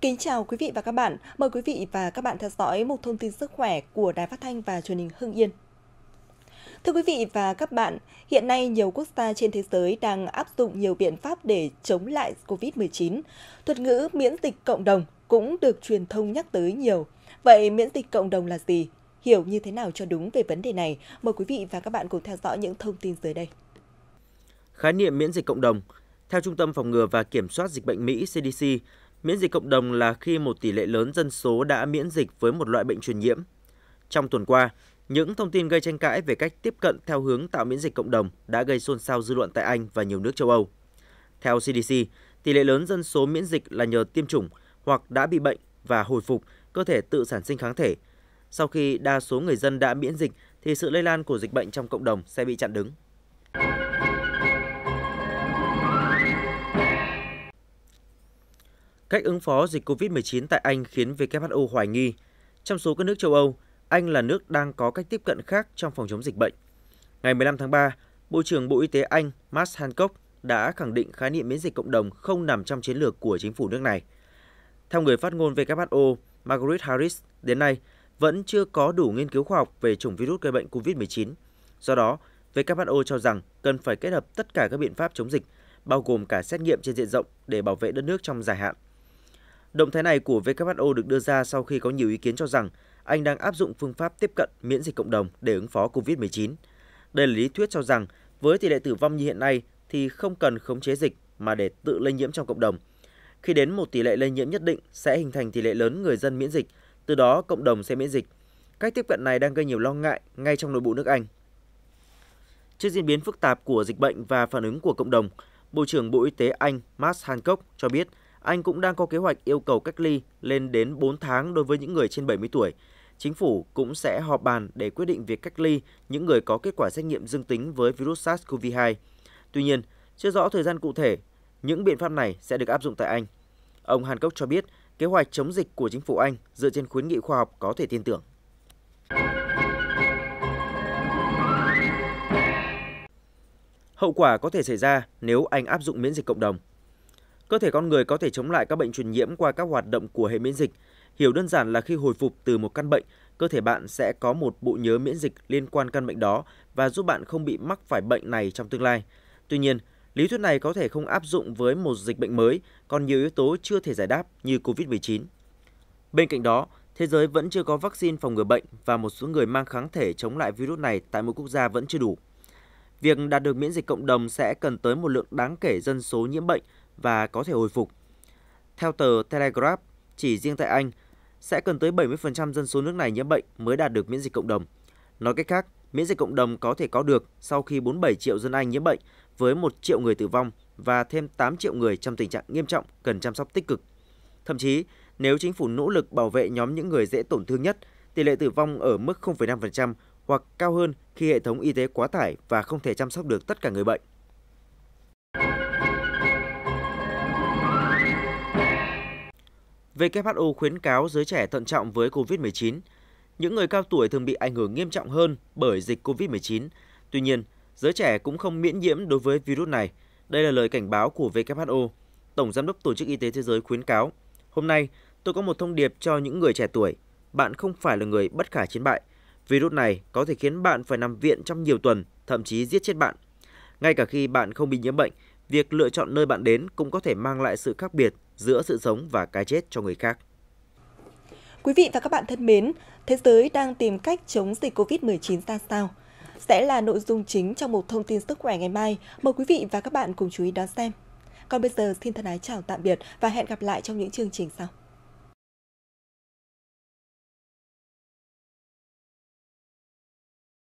Kính chào quý vị và các bạn. Mời quý vị và các bạn theo dõi một thông tin sức khỏe của Đài Phát thanh và Truyền hình Hưng Yên. Thưa quý vị và các bạn, hiện nay nhiều quốc gia trên thế giới đang áp dụng nhiều biện pháp để chống lại COVID-19. Thuật ngữ miễn dịch cộng đồng cũng được truyền thông nhắc tới nhiều. Vậy miễn dịch cộng đồng là gì? Hiểu như thế nào cho đúng về vấn đề này? Mời quý vị và các bạn cùng theo dõi những thông tin dưới đây. Khái niệm miễn dịch cộng đồng theo Trung tâm Phòng ngừa và Kiểm soát Dịch bệnh Mỹ CDC, Miễn dịch cộng đồng là khi một tỷ lệ lớn dân số đã miễn dịch với một loại bệnh truyền nhiễm. Trong tuần qua, những thông tin gây tranh cãi về cách tiếp cận theo hướng tạo miễn dịch cộng đồng đã gây xôn xao dư luận tại Anh và nhiều nước châu Âu. Theo CDC, tỷ lệ lớn dân số miễn dịch là nhờ tiêm chủng hoặc đã bị bệnh và hồi phục, cơ thể tự sản sinh kháng thể. Sau khi đa số người dân đã miễn dịch thì sự lây lan của dịch bệnh trong cộng đồng sẽ bị chặn đứng. Cách ứng phó dịch COVID-19 tại Anh khiến WHO hoài nghi. Trong số các nước châu Âu, Anh là nước đang có cách tiếp cận khác trong phòng chống dịch bệnh. Ngày 15 tháng 3, Bộ trưởng Bộ Y tế Anh Matt Hancock đã khẳng định khái niệm miễn dịch cộng đồng không nằm trong chiến lược của chính phủ nước này. Theo người phát ngôn WHO Margaret Harris, đến nay vẫn chưa có đủ nghiên cứu khoa học về chủng virus gây bệnh COVID-19. Do đó, WHO cho rằng cần phải kết hợp tất cả các biện pháp chống dịch, bao gồm cả xét nghiệm trên diện rộng để bảo vệ đất nước trong dài hạn. Động thái này của WHO được đưa ra sau khi có nhiều ý kiến cho rằng anh đang áp dụng phương pháp tiếp cận miễn dịch cộng đồng để ứng phó COVID-19. Đây là lý thuyết cho rằng với tỷ lệ tử vong như hiện nay thì không cần khống chế dịch mà để tự lây nhiễm trong cộng đồng. Khi đến một tỷ lệ lây nhiễm nhất định sẽ hình thành tỷ lệ lớn người dân miễn dịch, từ đó cộng đồng sẽ miễn dịch. Cách tiếp cận này đang gây nhiều lo ngại ngay trong nội bộ nước Anh. Trước diễn biến phức tạp của dịch bệnh và phản ứng của cộng đồng, Bộ trưởng Bộ Y tế Anh Matt Hancock cho biết – anh cũng đang có kế hoạch yêu cầu cách ly lên đến 4 tháng đối với những người trên 70 tuổi. Chính phủ cũng sẽ họp bàn để quyết định việc cách ly những người có kết quả xét nghiệm dương tính với virus SARS-CoV-2. Tuy nhiên, chưa rõ thời gian cụ thể những biện pháp này sẽ được áp dụng tại Anh. Ông Hàn Cốc cho biết kế hoạch chống dịch của chính phủ Anh dựa trên khuyến nghị khoa học có thể tin tưởng. Hậu quả có thể xảy ra nếu Anh áp dụng miễn dịch cộng đồng – Cơ thể con người có thể chống lại các bệnh truyền nhiễm qua các hoạt động của hệ miễn dịch. Hiểu đơn giản là khi hồi phục từ một căn bệnh, cơ thể bạn sẽ có một bộ nhớ miễn dịch liên quan căn bệnh đó và giúp bạn không bị mắc phải bệnh này trong tương lai. Tuy nhiên, lý thuyết này có thể không áp dụng với một dịch bệnh mới, còn nhiều yếu tố chưa thể giải đáp như COVID-19. Bên cạnh đó, thế giới vẫn chưa có vaccine phòng ngừa bệnh và một số người mang kháng thể chống lại virus này tại mỗi quốc gia vẫn chưa đủ. Việc đạt được miễn dịch cộng đồng sẽ cần tới một lượng đáng kể dân số nhiễm bệnh và có thể hồi phục. Theo tờ Telegraph, chỉ riêng tại Anh sẽ cần tới 70% dân số nước này nhiễm bệnh mới đạt được miễn dịch cộng đồng. Nói cách khác, miễn dịch cộng đồng có thể có được sau khi 47 triệu dân Anh nhiễm bệnh với 1 triệu người tử vong và thêm 8 triệu người trong tình trạng nghiêm trọng cần chăm sóc tích cực. Thậm chí, nếu chính phủ nỗ lực bảo vệ nhóm những người dễ tổn thương nhất, tỷ lệ tử vong ở mức 0,5% hoặc cao hơn khi hệ thống y tế quá tải và không thể chăm sóc được tất cả người bệnh. WHO khuyến cáo giới trẻ thận trọng với COVID-19. Những người cao tuổi thường bị ảnh hưởng nghiêm trọng hơn bởi dịch COVID-19. Tuy nhiên, giới trẻ cũng không miễn nhiễm đối với virus này. Đây là lời cảnh báo của WHO. Tổng Giám đốc Tổ chức Y tế Thế giới khuyến cáo, hôm nay tôi có một thông điệp cho những người trẻ tuổi. Bạn không phải là người bất khả chiến bại. Virus này có thể khiến bạn phải nằm viện trong nhiều tuần, thậm chí giết chết bạn. Ngay cả khi bạn không bị nhiễm bệnh, việc lựa chọn nơi bạn đến cũng có thể mang lại sự khác biệt giữa sự sống và cái chết cho người khác. Quý vị và các bạn thân mến, thế giới đang tìm cách chống dịch COVID-19 ra sao? Sẽ là nội dung chính trong một thông tin sức khỏe ngày mai. Mời quý vị và các bạn cùng chú ý đón xem. Còn bây giờ, xin thân ái chào tạm biệt và hẹn gặp lại trong những chương trình sau.